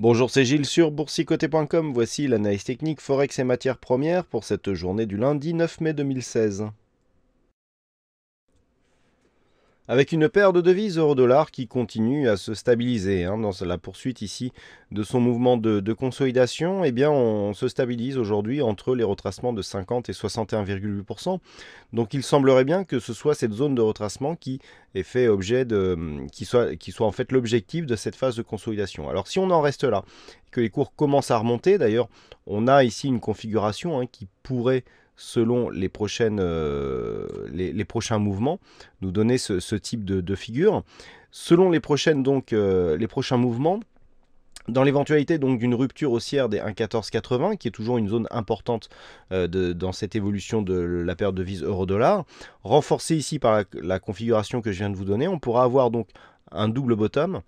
Bonjour, c'est Gilles sur boursicoté.com. Voici l'analyse technique Forex et matières premières pour cette journée du lundi 9 mai 2016 avec une paire de devises euro-dollar qui continue à se stabiliser. Hein, dans la poursuite ici de son mouvement de, consolidation, eh bien, on se stabilise aujourd'hui entre les retracements de 50 et 61,8%. Donc il semblerait bien que ce soit cette zone de retracement qui fait objet de, qui soit, qui soit en fait l'objectif de cette phase de consolidation. Alors si on en reste là, que les cours commencent à remonter, d'ailleurs, on a ici une configuration hein, qui pourrait selon les, prochaines, euh, les, prochains mouvements, nous donner ce, type de, figure. Selon les, prochaines, donc, euh, les prochains mouvements, dans l'éventualité d'une rupture haussière des 1,1480, qui est toujours une zone importante euh, de, dans cette évolution de la perte de vise euro-dollar, renforcée ici par la, configuration que je viens de vous donner, on pourra avoir donc un double bottom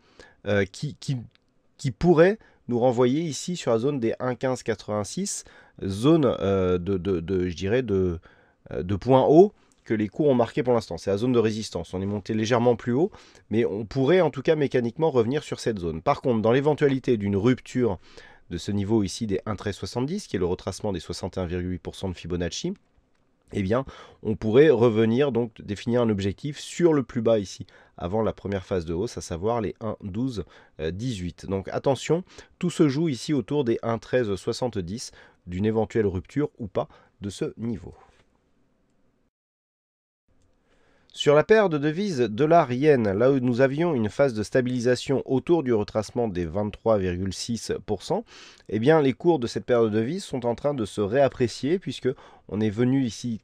qui, qui pourrait nous renvoyer ici sur la zone des 1,1586, zone euh, de, je dirais, de, euh, de points haut que les cours ont marqué pour l'instant. C'est la zone de résistance. On est monté légèrement plus haut, mais on pourrait en tout cas mécaniquement revenir sur cette zone. Par contre, dans l'éventualité d'une rupture de ce niveau ici des 1,1370, qui est le retracement des 61,8% de Fibonacci, eh bien, on pourrait revenir donc définir un objectif sur le plus bas ici, avant la première phase de hausse, à savoir les 1, 12, 18. Donc attention, tout se joue ici autour des 1, 70, d'une éventuelle rupture ou pas de ce niveau. Sur la paire de devises dollar-yen, là où nous avions une phase de stabilisation autour du retracement des 23,6%, eh bien les cours de cette paire de devises sont en train de se réapprécier puisque on est venu ici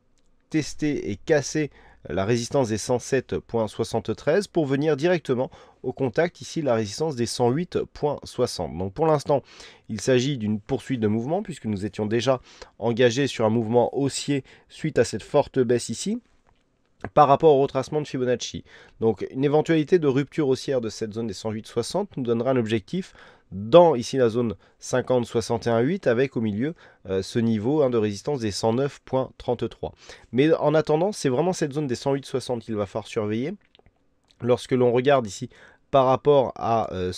tester et casser la résistance des 107.73 pour venir directement au contact ici la résistance des 108.60. Donc pour l'instant, il s'agit d'une poursuite de mouvement puisque nous étions déjà engagés sur un mouvement haussier suite à cette forte baisse ici par rapport au retracement de Fibonacci. Donc une éventualité de rupture haussière de cette zone des 108,60 nous donnera un objectif dans ici la zone 50 avec au milieu euh, ce niveau hein, de résistance des 109.33. Mais en attendant, c'est vraiment cette zone des 108.60 qu'il va falloir surveiller. Lorsque l'on regarde ici par rapport à euh,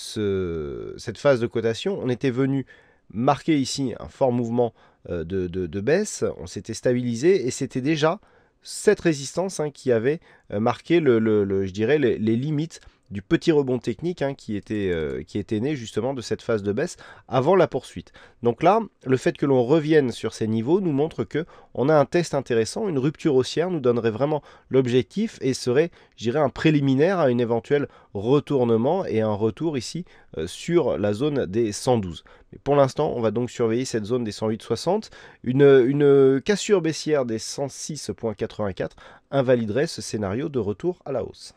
cette phase de cotation, on était venu marquer ici un fort mouvement euh, de, baisse, on s'était stabilisé et c'était déjà cette résistance hein, qui avait euh, marqué, le, je dirais, les limites du petit rebond technique hein, qui, était, euh, qui était né justement de cette phase de baisse avant la poursuite. Donc là, le fait que l'on revienne sur ces niveaux nous montre que on a un test intéressant, une rupture haussière nous donnerait vraiment l'objectif et serait, j'irais, un préliminaire à un éventuel retournement et un retour ici euh, sur la zone des 112. Mais pour l'instant, on va donc surveiller cette zone des 108,60. une cassure baissière des 106,84 invaliderait ce scénario de retour à la hausse.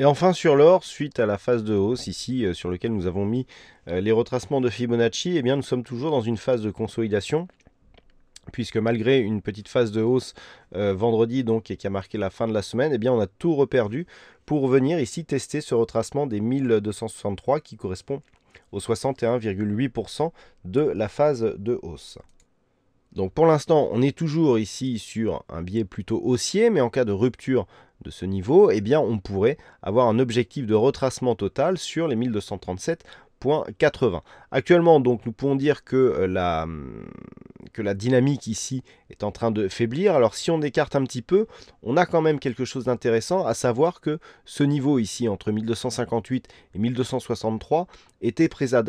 Et enfin sur l'or, suite à la phase de hausse ici euh, sur laquelle nous avons mis euh, les retracements de Fibonacci, eh bien nous sommes toujours dans une phase de consolidation puisque malgré une petite phase de hausse euh, vendredi donc qui a marqué la fin de la semaine, eh bien on a tout reperdu pour venir ici tester ce retracement des 1263 qui correspond au 61,8% de la phase de hausse. Donc pour l'instant, on est toujours ici sur un biais plutôt haussier, mais en cas de rupture ce niveau, et eh bien on pourrait avoir un objectif de retracement total sur les 1237.80 Actuellement, donc, nous pouvons dire que euh, la, hum, que la dynamique ici est en train de faiblir. Alors, si on écarte un petit peu, on a quand même quelque chose d'intéressant, à savoir que ce niveau ici, entre 1258 et 1263, était, euh,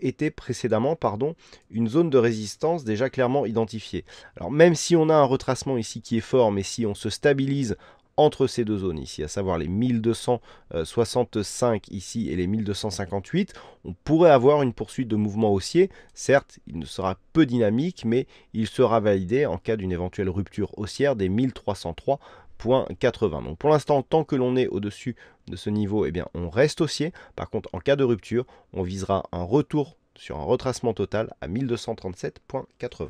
était précédemment pardon, une zone de résistance déjà clairement identifiée. Alors, même si on a un retracement ici qui est fort, mais si on se stabilise entre ces deux zones ici, à savoir les 1265 ici et les 1258, on pourrait avoir une poursuite de mouvement haussier. Certes, il ne sera peu dynamique, mais il sera validé en cas d'une éventuelle rupture haussière des 1303.80. Donc pour l'instant, tant que l'on est au-dessus de ce niveau, eh bien, on reste haussier. Par contre, en cas de rupture, on visera un retour sur un retracement total à 1237.80.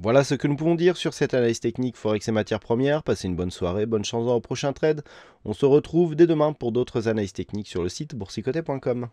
Voilà ce que nous pouvons dire sur cette analyse technique Forex et matières premières. Passez une bonne soirée, bonne chance dans prochain trade. On se retrouve dès demain pour d'autres analyses techniques sur le site boursicoté.com.